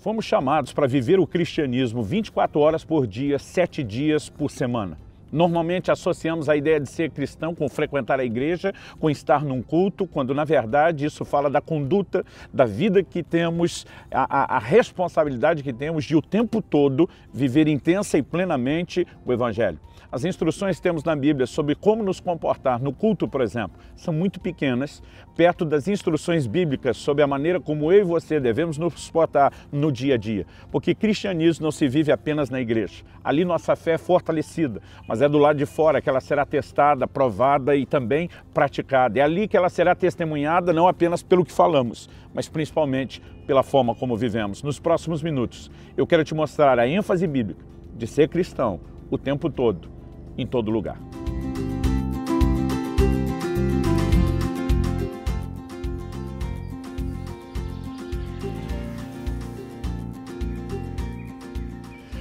Fomos chamados para viver o cristianismo 24 horas por dia, 7 dias por semana. Normalmente associamos a ideia de ser cristão com frequentar a igreja, com estar num culto, quando na verdade isso fala da conduta, da vida que temos, a, a, a, responsabilidade que temos de o tempo todo viver intensa e plenamente o Evangelho. As instruções que temos na Bíblia sobre como nos comportar no culto, por exemplo, são muito pequenas, perto das instruções bíblicas sobre a maneira como eu e você devemos nos portar no dia a dia. Porque cristianismo não se vive apenas na igreja. Ali nossa fé é fortalecida, mas é do lado de fora que ela será testada, provada e também praticada. É ali que ela será testemunhada não apenas pelo que falamos, mas principalmente pela forma como vivemos. Nos próximos minutos, eu quero te mostrar a ênfase bíblica de ser cristão o tempo todo em todo lugar.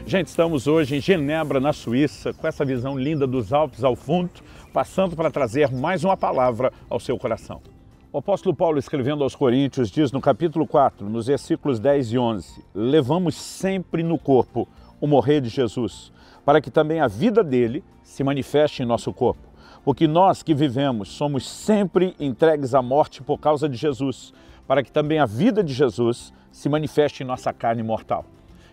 Gente, estamos hoje em Genebra, na Suíça, com essa visão linda dos Alpes ao fundo, passando para trazer mais uma palavra ao seu coração. O apóstolo Paulo, escrevendo aos Coríntios, diz no capítulo 4, nos versículos 10 e 11: Levamos sempre no corpo o morrer de Jesus, para que também a vida dele se manifeste em nosso corpo. Porque nós que vivemos somos sempre entregues à morte por causa de Jesus, para que também a vida de Jesus se manifeste em nossa carne mortal.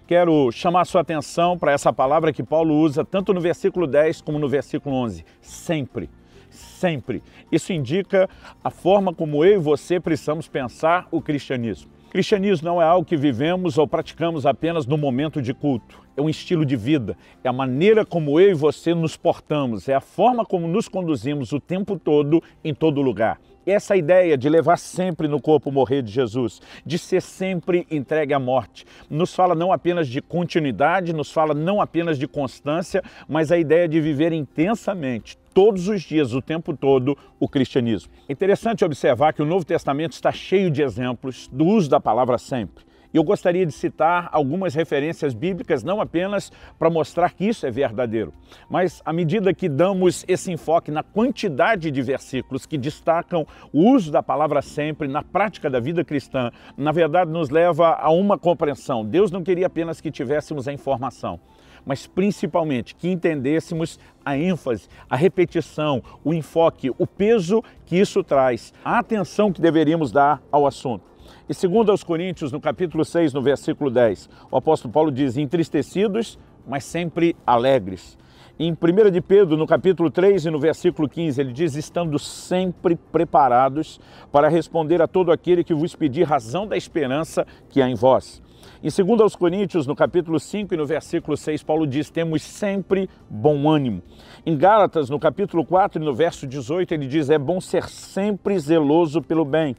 Quero chamar sua atenção para essa palavra que Paulo usa tanto no versículo 10 como no versículo 11: sempre sempre. Isso indica a forma como eu e você precisamos pensar o cristianismo. Cristianismo não é algo que vivemos ou praticamos apenas no momento de culto. É um estilo de vida, é a maneira como eu e você nos portamos, é a forma como nos conduzimos o tempo todo, em todo lugar. Essa é ideia de levar sempre no corpo morrer de Jesus, de ser sempre entregue à morte, nos fala não apenas de continuidade, nos fala não apenas de constância, mas a ideia de viver intensamente todos os dias, o tempo todo, o cristianismo. É interessante observar que o Novo Testamento está cheio de exemplos do uso da palavra sempre. Eu gostaria de citar algumas referências bíblicas, não apenas para mostrar que isso é verdadeiro, mas à medida que damos esse enfoque na quantidade de versículos que destacam o uso da palavra sempre na prática da vida cristã, na verdade nos leva a uma compreensão. Deus não queria apenas que tivéssemos a informação, mas principalmente que entendêssemos a ênfase, a repetição, o enfoque, o peso que isso traz, a atenção que deveríamos dar ao assunto. E segundo aos Coríntios, no capítulo 6, no versículo 10, o apóstolo Paulo diz: "Entristecidos, mas sempre alegres". Em 1 de Pedro, no capítulo 3 e no versículo 15, ele diz: "Estando sempre preparados para responder a todo aquele que vos pedir razão da esperança que há em vós". Em 2 Coríntios, no capítulo 5 e no versículo 6, Paulo diz: "Temos sempre bom ânimo". Em Gálatas, no capítulo 4 e no verso 18, ele diz: "É bom ser sempre zeloso pelo bem".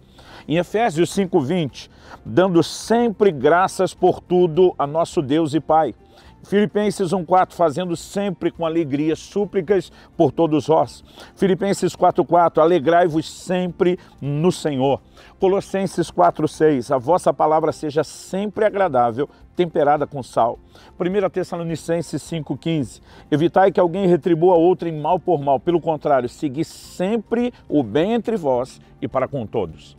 Em Efésios 5, 20, "dando sempre graças por tudo a nosso Deus e Pai". Filipenses 1,4, fazendo sempre com alegria súplicas por todos vós. Filipenses 4,4, alegrai-vos sempre no Senhor. Colossenses 4,6, a vossa palavra seja sempre agradável, temperada com sal. 1 Tessalonicenses 5,15, evitai que alguém retribua outro em mal por mal, pelo contrário, segui sempre o bem entre vós e para com todos.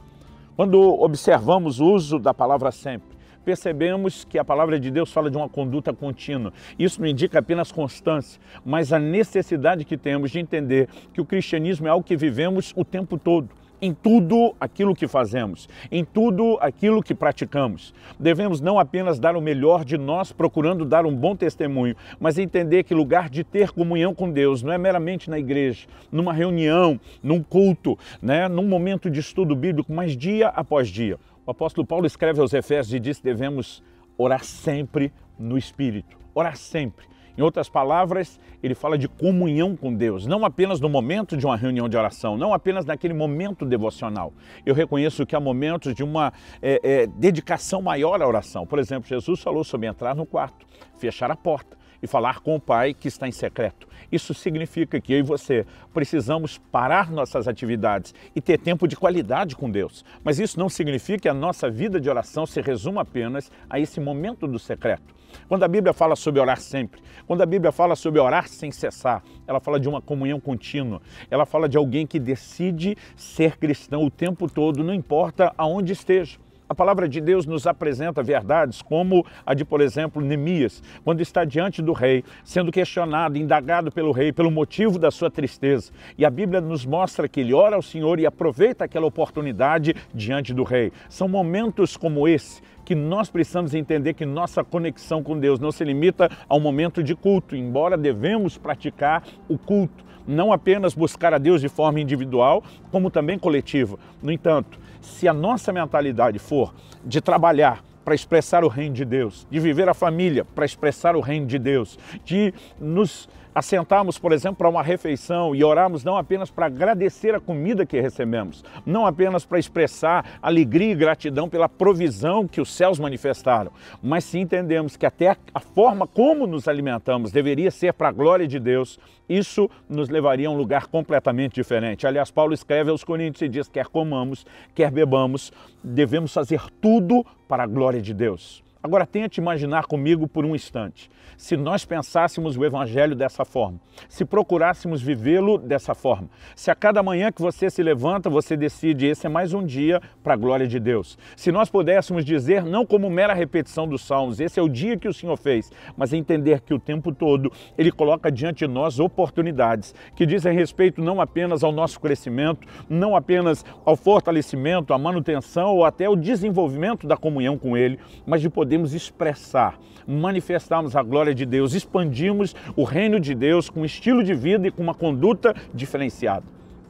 Quando observamos o uso da palavra sempre, percebemos que a palavra de Deus fala de uma conduta contínua. Isso não indica apenas constância, mas a necessidade que temos de entender que o cristianismo é algo que vivemos o tempo todo em tudo aquilo que fazemos, em tudo aquilo que praticamos. Devemos não apenas dar o melhor de nós, procurando dar um bom testemunho, mas entender que lugar de ter comunhão com Deus não é meramente na igreja, numa reunião, num culto, né, num momento de estudo bíblico, mas dia após dia. O apóstolo Paulo escreve aos Efésios e diz que devemos orar sempre no Espírito. Orar sempre. Em outras palavras, ele fala de comunhão com Deus, não apenas no momento de uma reunião de oração, não apenas naquele momento devocional. Eu reconheço que há momentos de uma é, é, dedicação maior à oração. Por exemplo, Jesus falou sobre entrar no quarto, fechar a porta e falar com o Pai que está em secreto. Isso significa que eu e você precisamos parar nossas atividades e ter tempo de qualidade com Deus. Mas isso não significa que a nossa vida de oração se resuma apenas a esse momento do secreto. Quando a Bíblia fala sobre orar sempre, quando a Bíblia fala sobre orar sem cessar, ela fala de uma comunhão contínua, ela fala de alguém que decide ser cristão o tempo todo, não importa aonde esteja. A palavra de Deus nos apresenta verdades como a de, por exemplo, Neemias, quando está diante do rei, sendo questionado, indagado pelo rei pelo motivo da sua tristeza. E a Bíblia nos mostra que ele ora ao Senhor e aproveita aquela oportunidade diante do rei. São momentos como esse que nós precisamos entender que nossa conexão com Deus não se limita ao momento de culto, embora devemos praticar o culto, não apenas buscar a Deus de forma individual, como também coletiva. No entanto, se a nossa mentalidade for de trabalhar para expressar o reino de Deus, de viver a família para expressar o reino de Deus, de nos assentarmos, por exemplo, para uma refeição e orarmos não apenas para agradecer a comida que recebemos, não apenas para expressar alegria e gratidão pela provisão que os céus manifestaram, mas se entendemos que até a forma como nos alimentamos deveria ser para a glória de Deus, isso nos levaria a um lugar completamente diferente. Aliás, Paulo escreve aos Coríntios e diz: quer comamos, quer bebamos, devemos fazer tudo para a glória de Deus. Agora tente imaginar comigo por um instante. Se nós pensássemos o Evangelho dessa forma, se procurássemos vivê-lo dessa forma, se a cada manhã que você se levanta, você decide esse é mais um dia para a glória de Deus. Se nós pudéssemos dizer, não como mera repetição dos salmos, esse é o dia que o Senhor fez, mas entender que o tempo todo Ele coloca diante de nós oportunidades que dizem respeito não apenas ao nosso crescimento, não apenas ao fortalecimento, à manutenção ou até ao desenvolvimento da comunhão com Ele, mas de poder podemos expressar, manifestarmos a glória de Deus, expandirmos o reino de Deus com um estilo de vida e com uma conduta diferenciada.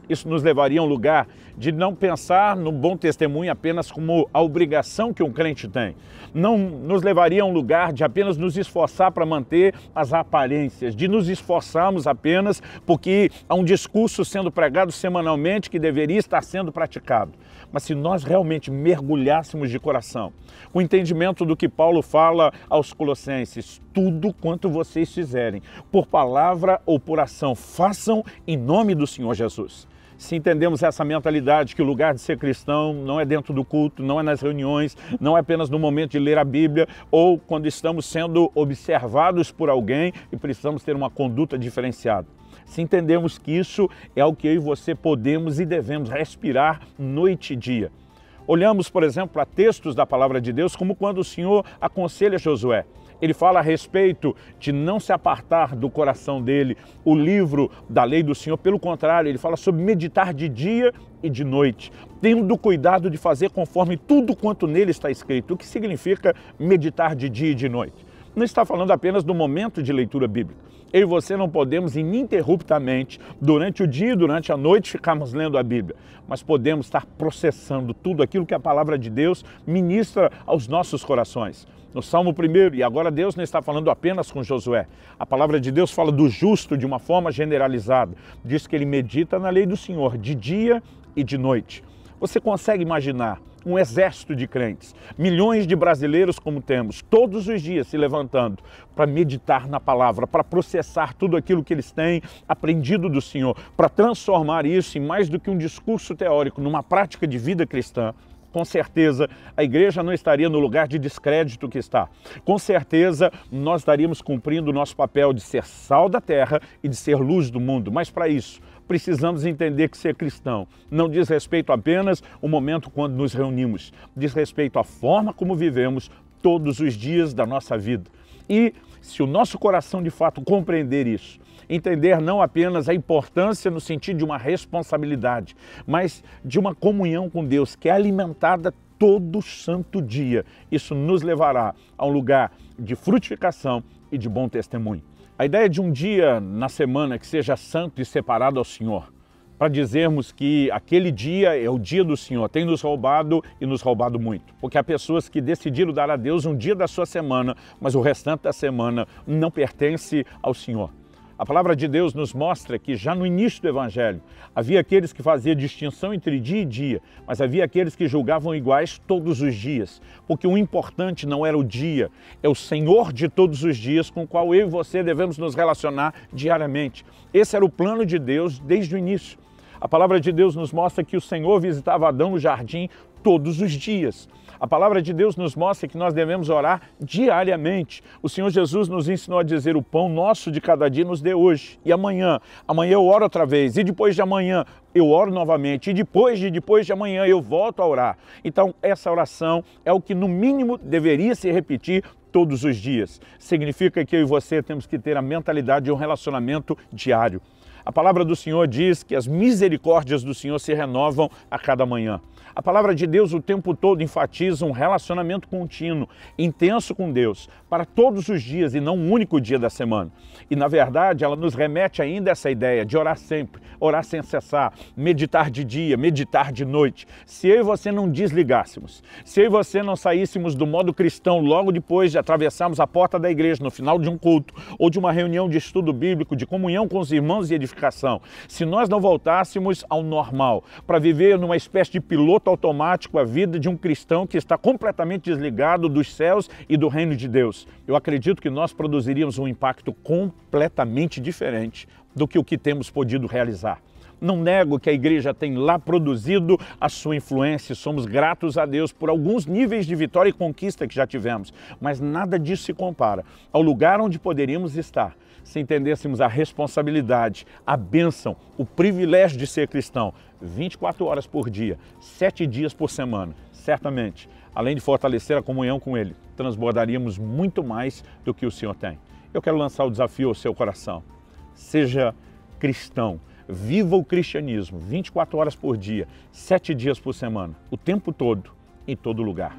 Isso nos levaria a um lugar de não pensar no bom testemunho apenas como a obrigação que um crente tem. Não nos levaria a um lugar de apenas nos esforçar para manter as aparências, de nos esforçarmos apenas porque há um discurso sendo pregado semanalmente que deveria estar sendo praticado. Mas se nós realmente mergulhássemos de coração, o entendimento do que Paulo fala aos Colossenses, tudo quanto vocês fizerem, por palavra ou por ação, façam em nome do Senhor Jesus se entendemos essa mentalidade que o lugar de ser cristão não é dentro do culto, não é nas reuniões, não é apenas no momento de ler a Bíblia ou quando estamos sendo observados por alguém e precisamos ter uma conduta diferenciada se entendemos que isso é o que eu e você podemos e devemos respirar noite e dia. Olhamos, por exemplo, para textos da palavra de Deus, como quando o Senhor aconselha Josué. Ele fala a respeito de não se apartar do coração dele o livro da lei do Senhor, pelo contrário, ele fala sobre meditar de dia e de noite, tendo cuidado de fazer conforme tudo quanto nele está escrito. O que significa meditar de dia e de noite? Não está falando apenas do momento de leitura bíblica, eu e você não podemos ininterruptamente, durante o dia e durante a noite, ficarmos lendo a Bíblia, mas podemos estar processando tudo aquilo que a palavra de Deus ministra aos nossos corações. No Salmo 1, e agora Deus não está falando apenas com Josué. A palavra de Deus fala do justo de uma forma generalizada. Diz que ele medita na lei do Senhor de dia e de noite. Você consegue imaginar um exército de crentes, milhões de brasileiros como temos, todos os dias se levantando para meditar na palavra, para processar tudo aquilo que eles têm aprendido do Senhor, para transformar isso em mais do que um discurso teórico, numa prática de vida cristã com certeza a igreja não estaria no lugar de descrédito que está. Com certeza nós estaríamos cumprindo o nosso papel de ser sal da terra e de ser luz do mundo. Mas para isso, precisamos entender que ser cristão não diz respeito apenas o momento quando nos reunimos, diz respeito à forma como vivemos todos os dias da nossa vida. E se o nosso coração de fato compreender isso, entender não apenas a importância no sentido de uma responsabilidade, mas de uma comunhão com Deus que é alimentada todo santo dia, isso nos levará a um lugar de frutificação e de bom testemunho. A ideia de um dia na semana que seja santo e separado ao Senhor, para dizermos que aquele dia é o dia do Senhor, tem nos roubado e nos roubado muito. Porque há pessoas que decidiram dar a Deus um dia da sua semana, mas o restante da semana não pertence ao Senhor. A palavra de Deus nos mostra que já no início do Evangelho havia aqueles que faziam distinção entre dia e dia, mas havia aqueles que julgavam iguais todos os dias, porque o importante não era o dia, é o Senhor de todos os dias com o qual eu e você devemos nos relacionar diariamente. Esse era o plano de Deus desde o início. A palavra de Deus nos mostra que o Senhor visitava Adão no jardim todos os dias. A palavra de Deus nos mostra que nós devemos orar diariamente. O Senhor Jesus nos ensinou a dizer: o pão nosso de cada dia nos dê hoje. E amanhã, amanhã eu oro outra vez. E depois de amanhã, eu oro novamente. E depois de depois de amanhã, eu volto a orar. Então, essa oração é o que no mínimo deveria se repetir todos os dias. Significa que eu e você temos que ter a mentalidade de um relacionamento diário. A palavra do Senhor diz que as misericórdias do Senhor se renovam a cada manhã. A palavra de Deus o tempo todo enfatiza um relacionamento contínuo, intenso com Deus, para todos os dias e não um único dia da semana. E na verdade, ela nos remete ainda a essa ideia de orar sempre, orar sem cessar, meditar de dia, meditar de noite. Se eu e você não desligássemos, se eu e você não saíssemos do modo cristão logo depois de atravessarmos a porta da igreja no final de um culto ou de uma reunião de estudo bíblico, de comunhão com os irmãos e edificação, modificação. Se nós não voltássemos ao normal, para viver numa espécie de piloto automático a vida de um cristão que está completamente desligado dos céus e do reino de Deus, eu acredito que nós produziríamos um impacto completamente diferente do que o que temos podido realizar. Não nego que a igreja tem lá produzido a sua influência, somos gratos a Deus por alguns níveis de vitória e conquista que já tivemos, mas nada disso se compara ao lugar onde poderíamos estar se entendêssemos a responsabilidade, a bênção, o privilégio de ser cristão 24 horas por dia, 7 dias por semana, certamente, além de fortalecer a comunhão com Ele, transbordaríamos muito mais do que o Senhor tem. Eu quero lançar o desafio ao seu coração. Seja cristão. Viva o cristianismo 24 horas por dia, 7 dias por semana, o tempo todo, em todo lugar.